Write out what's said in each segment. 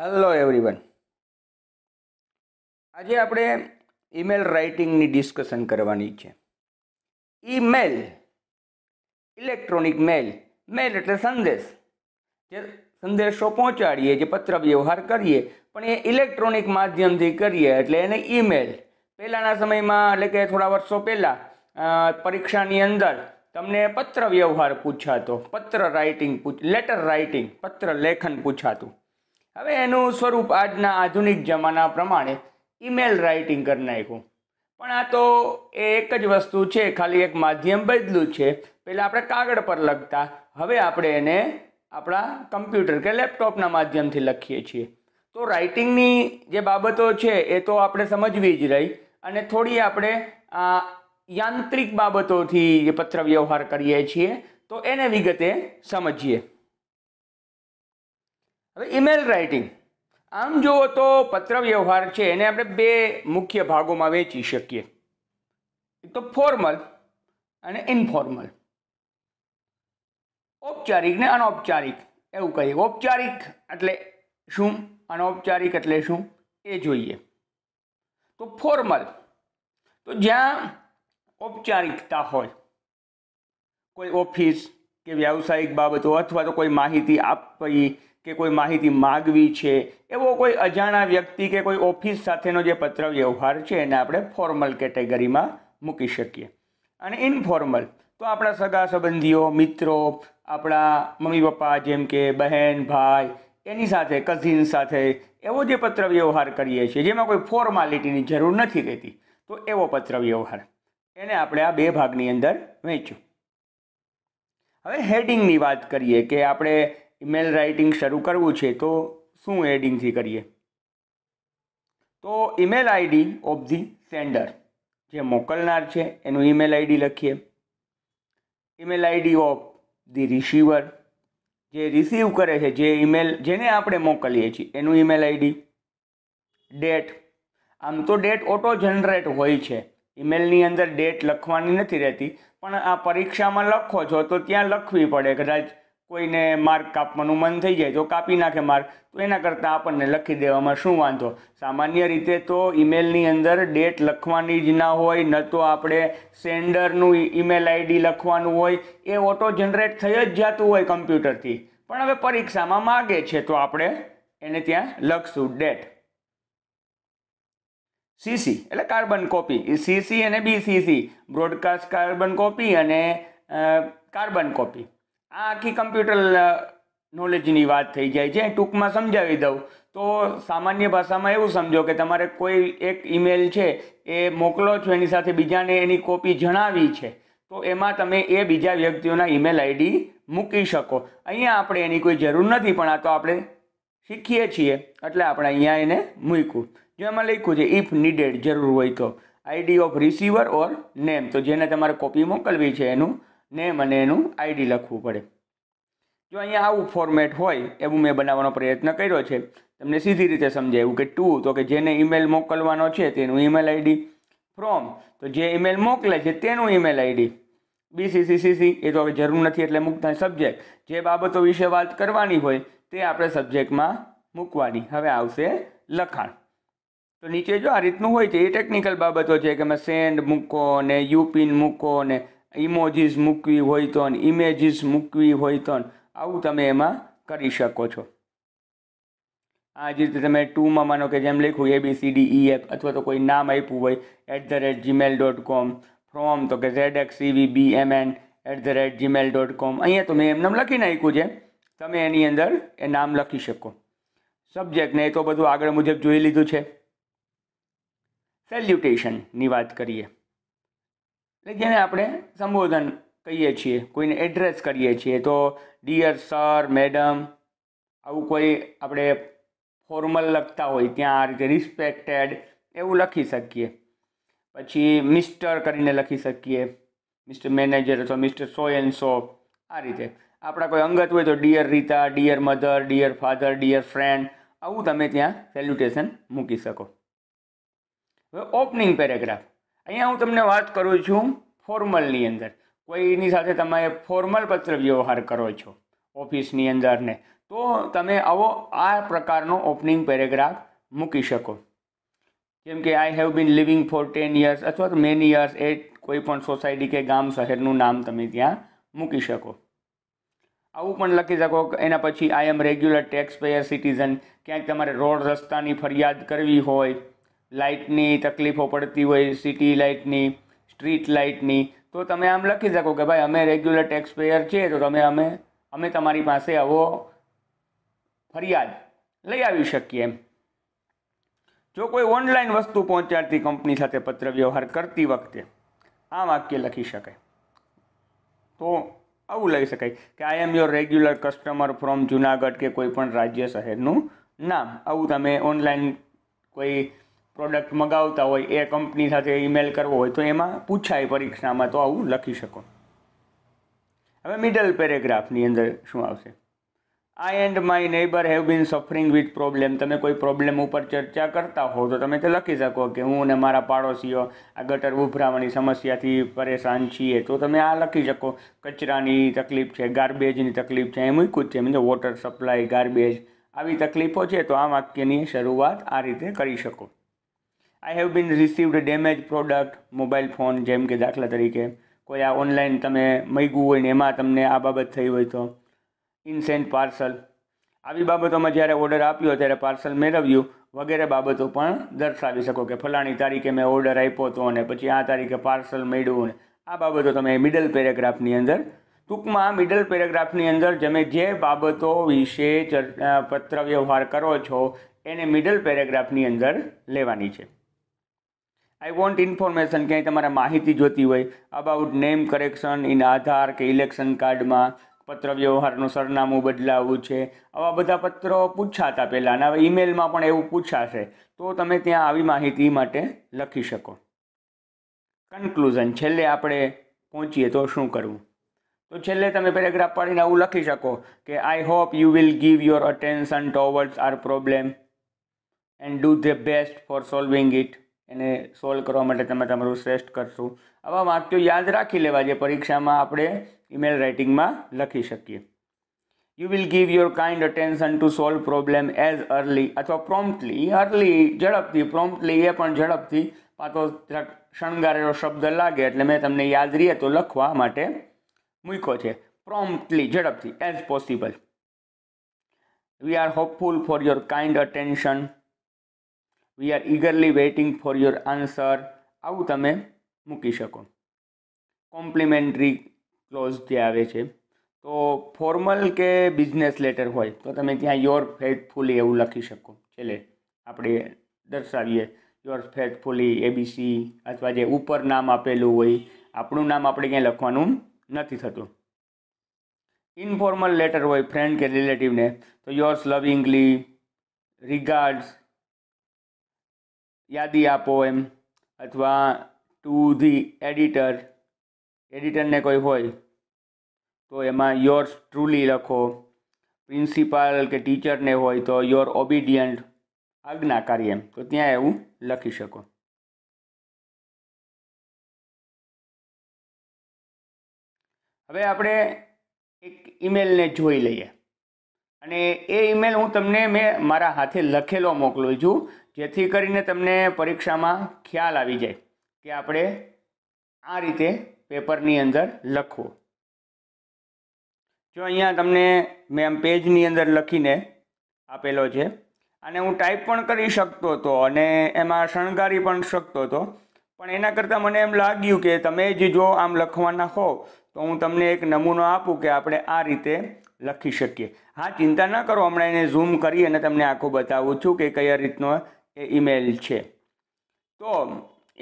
Hello everyone આજે આપણે email રાઇટિંગની discussion કરવાની છે ઈમેલ ઇલેક્ટ્રોનિક મેલ મેલ એટલે સંદેશ જે સંદેશો પહોંચાડીએ જે પત્ર વ્યવહાર કરીએ પણ એ ઇલેક્ટ્રોનિક માધ્યમથી કરીએ એટલે એને ઈમેલ પહેલાંના સમયમાં એટલે કે થોડા વર્ષો પહેલાં પરીક્ષાની અંદર તમને પત્ર વ્યવહાર પૂછાતો પત્ર રાઇટિંગ પૂછ લેટર રાઇટિંગ પત્ર લેખન પૂછાતું હવે એનું સ્વરૂપ આજના આધુનિક જમાના પ્રમાણે ઈમેલ રાઇટિંગ કરી નાખ્યું પણ આ તો એ એક જ વસ્તુ છે ખાલી એક માધ્યમ બદલું છે પહેલાં આપણે કાગળ પર લખતા હવે આપણે એને આપણા કમ્પ્યુટર કે લેપટોપના માધ્યમથી લખીએ છીએ તો રાઇટિંગની જે બાબતો છે એ તો આપણે સમજવી જ રહી અને થોડી આપણે આ યાંત્રિક બાબતોથી જે પત્ર વ્યવહાર કરીએ છીએ તો એને વિગતે સમજીએ હવે ઈમેલ રાઇટિંગ આમ જુઓ તો પત્ર વ્યવહાર છે એને આપણે બે મુખ્ય ભાગોમાં વેચી શકીએ એક તો ફોર્મલ અને ઇન્ફોર્મલ ઔપચારિક ને અનૌપચારિક એવું કહીએ ઔપચારિક એટલે શું અનૌપચારિક એટલે શું એ જોઈએ તો ફોર્મલ તો જ્યાં ઔપચારિકતા હોય કોઈ ઓફિસ કે વ્યાવસાયિક બાબતો અથવા તો કોઈ માહિતી આપવી કે કોઈ માહિતી માગવી છે એવો કોઈ અજાણા વ્યક્તિ કે કોઈ ઓફિસ સાથેનો જે પત્ર વ્યવહાર છે એને આપણે ફોર્મલ કેટેગરીમાં મૂકી શકીએ અને ઇનફોર્મલ તો આપણા સગા સંબંધીઓ મિત્રો આપણા મમ્મી પપ્પા જેમ કે બહેન ભાઈ એની સાથે કઝિન સાથે એવો જે પત્ર વ્યવહાર કરીએ છીએ જેમાં કોઈ ફોર્માલિટીની જરૂર નથી રહેતી તો એવો પત્ર વ્યવહાર એને આપણે આ બે ભાગની અંદર વહેંચ્યું હવે હેડિંગની વાત કરીએ કે આપણે ઈમેલ રાઇટિંગ શરૂ કરવું છે તો શું એડિંગથી કરીએ તો email ID of the sender જે મોકલનાર છે એનું ઈમેલ આઈડી લખીએ email ID of the receiver જે રિસીવ કરે છે જે ઈમેલ જેને આપણે મોકલીએ છીએ એનું ઈમેલ આઈડી ડેટ આમ તો ડેટ ઓટો જનરેટ હોય છે ઈમેલની અંદર ડેટ લખવાની નથી રહેતી પણ આ પરીક્ષામાં લખો છો તો ત્યાં લખવી પડે કદાચ કોઈને માર્ક કાપવાનું મન થઈ જાય તો કાપી નાખે માર્ક તો એના કરતાં આપણને લખી દેવામાં શું વાંધો સામાન્ય રીતે તો ઈમેલની અંદર ડેટ લખવાની જ ના હોય ન તો આપણે સેન્ડરનું ઈમેલ આઈડી લખવાનું હોય એ ઓટો જનરેટ થઈ જ જતું હોય કમ્પ્યુટરથી પણ હવે પરીક્ષામાં માગે છે તો આપણે એને ત્યાં લખશું ડેટ સીસી એટલે કાર્બન કોપી સીસી અને બીસીસી બ્રોડકાસ્ટ કાર્બન કોપી અને કાર્બન કોપી આ આખી કમ્પ્યુટર નોલેજની વાત થઈ જાય છે ટૂંકમાં સમજાવી દઉં તો સામાન્ય ભાષામાં એવું સમજો કે તમારે કોઈ એક ઈમેલ છે એ મોકલો છો એની સાથે બીજાને એની કોપી જણાવી છે તો એમાં તમે એ બીજા વ્યક્તિઓના ઈમેલ આઈડી મૂકી શકો અહીંયા આપણે એની કોઈ જરૂર નથી પણ આ તો આપણે શીખીએ છીએ એટલે આપણે અહીંયા એને મૂક્યું જો એમાં લખ્યું છે ઇફ નીડેડ જરૂર હોય તો ID of receiver or name તો જેને તમારે કોપી મોકલવી છે એનું નેમ અને એનું આઈડી લખવું પડે જો અહીંયા આવું ફોર્મેટ હોય એવું મેં બનાવવાનો પ્રયત્ન કર્યો છે તમને સીધી રીતે સમજાય કે ટુ તો કે જેને ઈમેલ મોકલવાનો છે તેનું ઈમેલ આઈડી ફ્રોમ તો જે ઈમેલ મોકલે છે તેનું ઈમેલ આઈડી બીસીસીસીસી એ તો હવે જરૂર નથી એટલે મૂકતા સબ્જેક્ટ જે બાબતો વિશે વાત કરવાની હોય તે આપણે સબ્જેક્ટમાં મૂકવાની હવે આવશે લખાણ તો નીચે જો આ રીતનું હોય છે એ ટેકનિકલ બાબતો છે કે એમાં સેન્ડ મૂકો ને યુપીન મૂકો ને ઇમોજીસ મૂકવી હોય તો ઇમેજીસ મૂકવી હોય તો આવું તમે એમાં કરી શકો છો આ જ રીતે તમે ટુમાં માનો કે જેમ લખ્યું A B C D E F અથવા તો કોઈ નામ આપ્યું હોય at the rate Gmail dot com from તો કે Z X C V B M N at the rate Gmail dot com અહીંયા તો મેં એમને લખી નાખ્યું છે તમે એની અંદર એ નામ લખી શકો સબ્જેક્ટને એ તો બધું આગળ મુજબ જોઈ લીધું છે સેલ્યુટેશનની વાત કરીએ એટલે જેને આપણે સંબોધન કહીએ છીએ કોઈને એડ્રેસ કરીએ છીએ તો ડિયર સર મેડમ આવું કોઈ આપણે ફોર્મલ લખતા હોય ત્યાં આ રીતે રિસ્પેક્ટેડ એવું લખી શકીએ પછી મિસ્ટર કરીને લખી શકીએ મિસ્ટર મેનેજર અથવા મિસ્ટર સો એન્ડ સો આ રીતે આપણા કોઈ અંગત હોય તો dear Rita dear mother dear father dear friend આવું તમે ત્યાં સેલ્યુટેશન મૂકી શકો હવે ઓપનિંગ પેરેગ્રાફ અહીંયા હું તમને વાત કરું છું ફોર્મલની અંદર કોઈની સાથે તમે ફોર્મલ પત્ર વ્યવહાર કરો છો ઓફિસની અંદર ને તો તમે આવો આ પ્રકારનો ઓપનિંગ પેરેગ્રાફ મૂકી શકો જેમ કે I have been living for ten years અથવા તો મેન યર્સ એ કોઈ પણ સોસાયટી કે ગામ શહેરનું નામ તમે ત્યાં મૂકી શકો આવું પણ લખી શકો એના પછી I am regular tax payer citizen ક્યાંક તમારે રોડ રસ્તાની ફરિયાદ કરવી હોય લાઇટની તકલીફો પડતી હોય સિટી લાઇટની સ્ટ્રીટ લાઇટની તો તમે આમ લખી શકો કે ભાઈ અમે રેગ્યુલર ટેક્સ પેયર છીએ તો તમે અમે અમે તમારી પાસે આવો ફરિયાદ લઈ આવી શકીએ એમ જો કોઈ ઓનલાઈન વસ્તુ પહોંચાડતી કંપની સાથે પત્ર વ્યવહાર કરતી વખતે આ વાક્ય લખી શકાય તો આવું લઈ શકાય કે I am your regular customer from Junagadh કે કોઈ પણ રાજ્ય શહેરનું નામ આવું તમે ઓનલાઈન કોઈ પ્રોડક્ટ મગાવતા હોય એ કંપની સાથે ઈમેલ કરવો હોય તો એમાં પૂછાય પરીક્ષામાં તો આવું લખી શકો હવે મિડલ પેરેગ્રાફની અંદર શું આવશે I and my neighbour have been suffering with problem તમે કોઈ પ્રોબ્લેમ ઉપર ચર્ચા કરતા હો તો તમે તે લખી શકો કે હું અને મારા પાડોશીઓ આ ગટર ઉભરાવાની સમસ્યાથી પરેશાન છીએ તો તમે આ લખી શકો કચરાની તકલીફ છે ગાર્બેજની તકલીફ છે એ મૂક્યું જ છે મીન્સ વોટર સપ્લાય ગાર્બેજ આવી તકલીફો છે તો આ વાક્યની શરૂઆત આ રીતે કરી શકો I have been received damage product mobile phone જેમ કે દાખલા તરીકે કોઈ આ ઓનલાઈન તમે મૈગું હોય ને એમાં તમને આ બાબત થઈ હોય તો ઇનસેન્ટ પાર્સલ આવી બાબતોમાં જ્યારે ઓર્ડર આપ્યો ત્યારે પાર્સલ મેળવ્યું વગેરે બાબતો પણ દર્શાવી શકો કે ફલાણી તારીખે મેં ઓર્ડર આપ્યો હતો અને પછી આ તારીખે પાર્સલ મળ્યું ને આ બાબતો તમે મિડલ પેરેગ્રાફની અંદર ટૂંકમાં મિડલ પેરેગ્રાફની અંદર તમે જે બાબતો વિશે પત્ર વ્યવહાર કરો છો એને મિડલ પેરેગ્રાફની અંદર લેવાની છે આઈ વોન્ટ ઇન્ફોર્મેશન ક્યાંય તમારે માહિતી જોતી હોય about name correction in Aadhaar કે ઇલેક્શન કાર્ડમાં પત્ર વ્યવહારનું સરનામું બદલાવવું છે આવા બધા પત્રો પૂછાતા પહેલાં અને હવે ઈમેલમાં પણ એવું પૂછાશે તો તમે ત્યાં આવી માહિતી માટે લખી શકો કન્ક્લુઝન છેલ્લે આપણે પહોંચીએ તો શું કરવું તો છેલ્લે તમે પેરેગ્રાફ પાડીને આવું લખી શકો કે I hope you will give your attention towards our problem and do the best for solving it એને સોલ્વ કરવા માટે તમે તમારું શ્રેષ્ઠ કરશો આવા વાક્યો યાદ રાખી લેવા જે પરીક્ષામાં આપણે ઇમેલ રાઇટિંગમાં લખી શકીએ you will give your kind attention to solve problem as early અથવા પ્રોમ્પ્ટલી અર્લી ઝડપથી પ્રોમ્પ્ટલી એ પણ ઝડપથી પાતો શણગારેલો શબ્દ લાગે એટલે મેં તમને યાદ રહીએ તો લખવા માટે મૂક્યો છે પ્રોમ્પ્ટલી ઝડપથી as possible we are hopeful for your kind attention we are eagerly waiting for your answer આવું તમે મૂકી શકો કોમ્પ્લિમેન્ટરી ક્લોઝ જે આવે છે તો ફોર્મલ કે બિઝનેસ લેટર હોય તો તમે ત્યાં યોર ફેથફુલી એવું લખી શકો છેલ્લે આપણે દર્શાવીએ યોર ફેથફુલી એબીસી અથવા જે ઉપર નામ આપેલું હોય આપણું નામ આપણે ક્યાંય લખવાનું નથી થતું ઇન્ફોર્મલ લેટર હોય ફ્રેન્ડ કે રિલેટિવને તો યોર્સ લવિંગલી રિગાર્ડ્સ યાદી આપો એમ અથવા ટુ ધી એડિટર એડિટરને કોઈ હોય તો એમાં યોર ટ્રુલી લખો પ્રિન્સિપાલ કે ટીચરને હોય તો યોર ઓબિડિયન્ટ આજ્ઞાકારી એમ તો ત્યાં એવું લખી શકો હવે આપણે એક ઈમેલને જોઈ લઈએ અને એ ઈમેલ હું તમને મેં મારા હાથે લખેલો મોકલું છું જેથી કરીને તમને પરીક્ષામાં ખ્યાલ આવી જાય કે આપણે આ રીતે પેપરની અંદર લખવું જો અહીંયા તમને મેં આમ પેજની અંદર લખીને આપેલો છે અને હું ટાઈપ પણ કરી શકતો હતો અને એમાં શણગારી પણ શકતો હતો પણ એના કરતાં મને એમ લાગ્યું કે તમે જ જો આમ લખવાના હો તો હું તમને એક નમૂનો આપું કે આપણે આ રીતે લખી શકીએ હા ચિંતા ન કરો હમણાં એને ઝૂમ કરી અને તમને આખું બતાવું છું કે કયા રીતનો એ ઈમેલ છે તો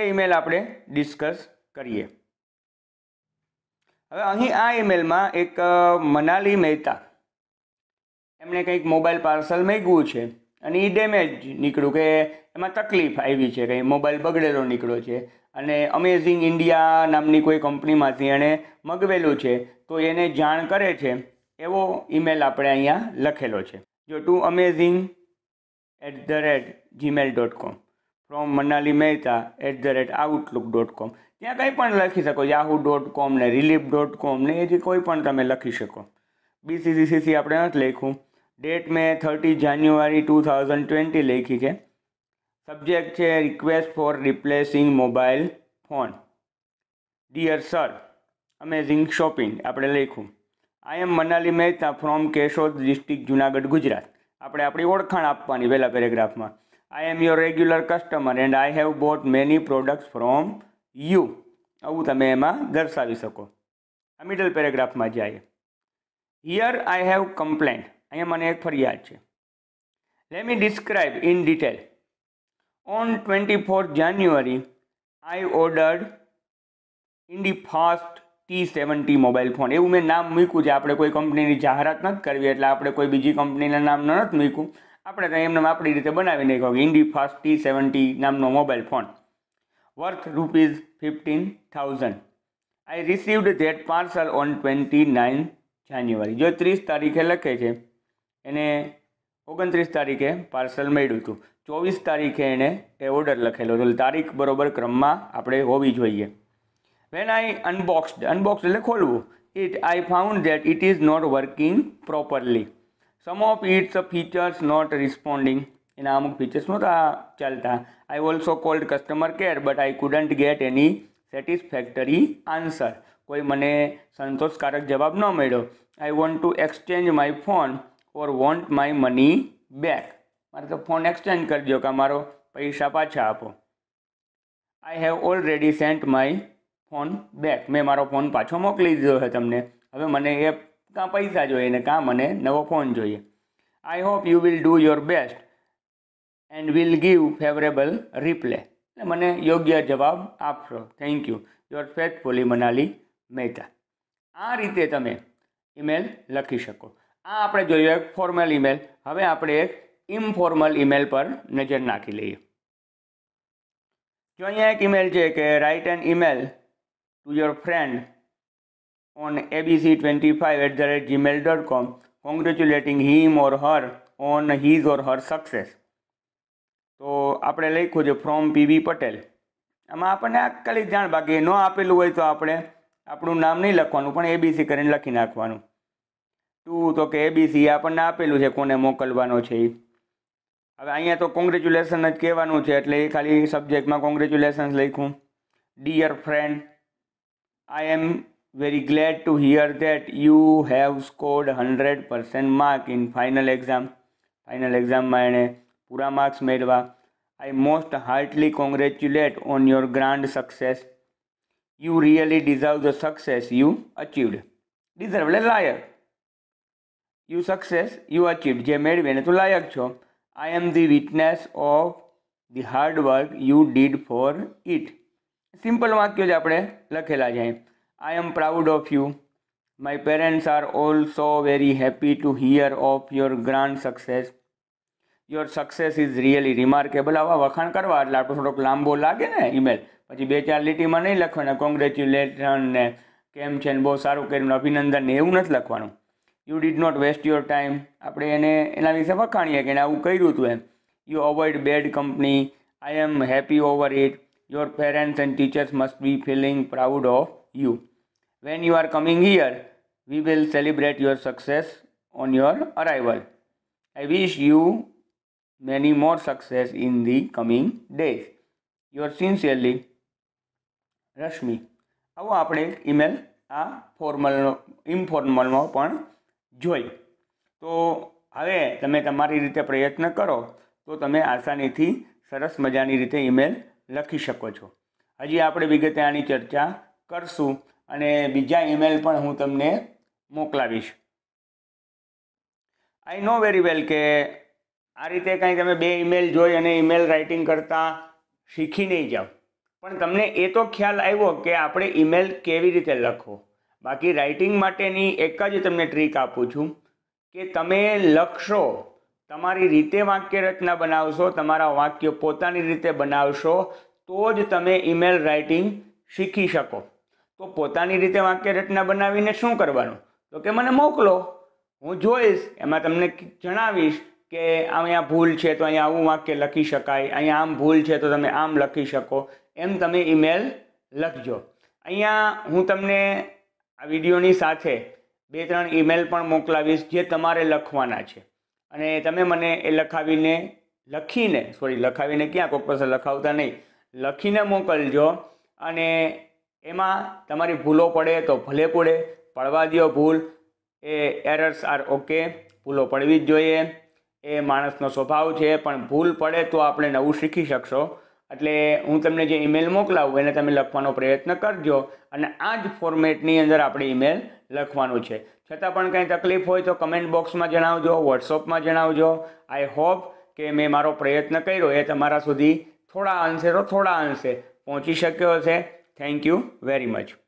એ ઈમેલ આપણે ડિસ્કસ કરીએ હવે અહીં આ ઈમેલમાં એક મનાલી મહેતા એમણે કંઈક મોબાઈલ પાર્સલ મેળવ્યું છે અને એ ડેમેજ નીકળ્યું કે એમાં તકલીફ આવી છે કંઈ મોબાઈલ બગડેલો નીકળ્યો છે અને અમેઝિંગ ઇન્ડિયા નામની કોઈ કંપનીમાંથી એણે મગવેલું છે તો એને જાણ કરે છે એવો ઈમેલ આપણે અહીંયા લખેલો છે જો to amazing at the rate Gmail dot com from Manali Mehta at the rate Outlook dot com ત્યાં કંઈ પણ લખી શકો યાહુ ડોટ કોમ ને રિલીફ ડોટ કોમ ને એ જે કોઈ પણ તમે લખી શકો બીસીસીસીસી આપણે નથી લખ્યું ડેટ મેં thirty January two thousand twenty લખી છે સબ્જેક્ટ છે request for replacing mobile phone dear sir amazing shopping આપણે લખ્યું I am Manali Mehta from Keshod district Junagadh Gujarat આપણે આપણી ઓળખાણ આપવાની પહેલા પેરેગ્રાફમાં I am your regular customer and I have bought many products from you આવું તમે એમાં દર્શાવી શકો આ મિડલ પેરેગ્રાફમાં જઈએ હિયર આઈ હેવ કમ્પ્લેન અહીંયા મને એક ફરિયાદ છે let me describe in detail on twenty four January I order in the fast T seventy mobile phone એવું મેં નામ મૂક્યું છે આપણે કોઈ કંપનીની જાહેરાત નથી કરવી એટલે આપણે કોઈ બીજી કંપનીના નામ નથી મૂક્યું આપણે તો એમને આપણી રીતે બનાવી નાખ્યો ઇન્ડી ફાસ્ટ ટી સેવન્ટી નામનો mobile phone worth rupees fifteen thousand I received that parcel on twenty nine January જો ત્રીસ તારીખે લખે છે એને ઓગણત્રીસ તારીખે પાર્સલ મળ્યું હતું ચોવીસ તારીખે એણે એ ઓર્ડર લખેલો હતો તારીખ બરાબર ક્રમમાં આપણે હોવી જોઈએ વેન આઈ અનબોક્સડ અનબોક્સ એટલે ખોલવું it I found that it is not working properly some of its features not responding એના અમુક ફીચર્સ નહોતા ચાલતા I also called customer care but I couldn't get any satisfactory answer કોઈ મને સંતોષકારક જવાબ ન મળ્યો I want to exchange my phone or want my money back મારે તો ફોન એક્સચેન્જ કરી દો કે મારો પૈસા પાછા આપો I have already sent my phone back મેં મારો ફોન પાછો મોકલી દીધો છે તમને હવે મને એ કાં પૈસા જોઈએ ને કાં મને નવો ફોન જોઈએ I hope you will do your best and will give favourable reply એટલે મને યોગ્ય જવાબ આપશો thank you your faithfully Manali Mehta આ રીતે તમે ઇમેલ લખી શકો આ આપણે જોયું એક ફોર્મલ ઈમેલ હવે આપણે એક ઇમ્ફોર્મલ ઈમેલ પર નજર નાખી લઈએ જો અહીંયા એક ઈમેલ છે કે write an email to your friend on abc25 at the rate gmail.com congratulating him or her on his or her success તો આપણે લખ્યું છે ફ્રોમ પીવી પટેલ આમાં આપણને આ ખાલી જાણ બાકી ન આપેલું હોય તો આપણે આપણું નામ નહીં લખવાનું પણ એબીસી કરીને લખી નાખવાનું ટુ તો કે એબીસી આપણને આપેલું છે કોને મોકલવાનો છે એ હવે અહીંયા તો કોંગ્રેચ્યુલેશન જ કહેવાનું છે એટલે એ ખાલી સબ્જેક્ટમાં કોંગ્રેચ્યુલેશન્સ લખ્યું dear friend I am very glad to hear that you have scored 100% mark in final exam. Final exam માં pura marks marks I most heartily congratulate on your grand success. You really deserve the success you achieved. Deserve liar. You success, you achieved. Achieved જે મેળવીને tu લાયક છો I am the witness of the hard work you did for it. Simple વાક્યો જ આપણે લખેલા છે I am proud of you my parents are also very happy to hear of your grand success your success is really remarkable આવા વખાણ કરવા એટલે આપણો થોડોક લાંબો લાગે ને ઈમેલ પછી બે ચાર લીટીમાં નહીં લખવાના કોંગ્રેચ્યુલેશન ને કેમ છે ને બહુ સારું કર્યું અભિનંદન ને એવું નથી લખવાનું you did not waste your time આપણે એને એના વિશે વખાણીએ કે એને આવું કર્યું હતું એમ you avoid bad company I am happy over it your parents and teachers must be feeling proud of you. When you are coming here, we will celebrate your success on your arrival. I wish you many more success in the coming days. Your sincerely, Rashmi આવો આપણે email આ formal ઇન્ફોર્મલમાં પણ જોઈ તો હવે તમે તમારી રીતે પ્રયત્ન કરો તો તમે આસાનીથી સરસ મજાની રીતે ઈમેલ લખી શકો છો હજી આપણે વિગતે આની ચર્ચા કરશું અને બીજા ઈમેલ પણ હું તમને મોકલાવીશ આઈ નો વેરી વેલ કે આ રીતે કંઈ તમે બે ઈમેલ જોઈ અને ઈમેલ રાઇટિંગ કરતાં શીખી નહીં જાઓ પણ તમને એ તો ખ્યાલ આવ્યો કે આપણે ઈમેલ કેવી રીતે લખવો બાકી રાઇટિંગ માટેની એક જ તમને ટ્રીક આપું છું કે તમે લખશો તમારી રીતે વાક્ય રચના બનાવશો તમારા વાક્ય પોતાની રીતે બનાવશો તો જ તમે ઈમેલ રાઇટિંગ શીખી શકો તો પોતાની રીતે વાક્ય રચના બનાવીને શું કરવાનું તો કે મને મોકલો હું જોઈશ એમાં તમને જણાવીશ કે અહીંયા ભૂલ છે તો અહીંયા આવું વાક્ય લખી શકાય અહીંયા આમ ભૂલ છે તો તમે આમ લખી શકો એમ તમે ઈમેલ લખજો અહીંયા હું તમને આ વિડીયોની સાથે બે ત્રણ ઈમેલ પણ મોકલાવીશ જે તમારે લખવાના છે અને તમે મને એ લખાવીને લખીને સોરી લખાવીને ક્યાં કોઈક પાસે લખાવતા નહીં લખીને મોકલજો અને એમાં તમારી ભૂલો પડે તો ભલે પડે પડવા દો ભૂલ એ એરર્સ આર ઓકે ભૂલો પડવી જ જોઈએ એ માણસનો સ્વભાવ છે પણ ભૂલ પડે તો આપણે નવું શીખી શકશો એટલે હું તમને જે ઈમેલ મોકલાવું એને તમે લખવાનો પ્રયત્ન કરજો અને આ જ ફોર્મેટની અંદર આપણે ઈમેલ લખવાનું છે છતાં પણ કંઈ તકલીફ હોય તો કમેન્ટ બોક્સમાં જણાવજો વોટ્સઅપમાં જણાવજો આઈ હોપ કે મેં મારો પ્રયત્ન કર્યો એ તમારા સુધી થોડા અંશે તો થોડા અંશે પહોંચી શક્યો હશે થેન્ક યુ વેરી મચ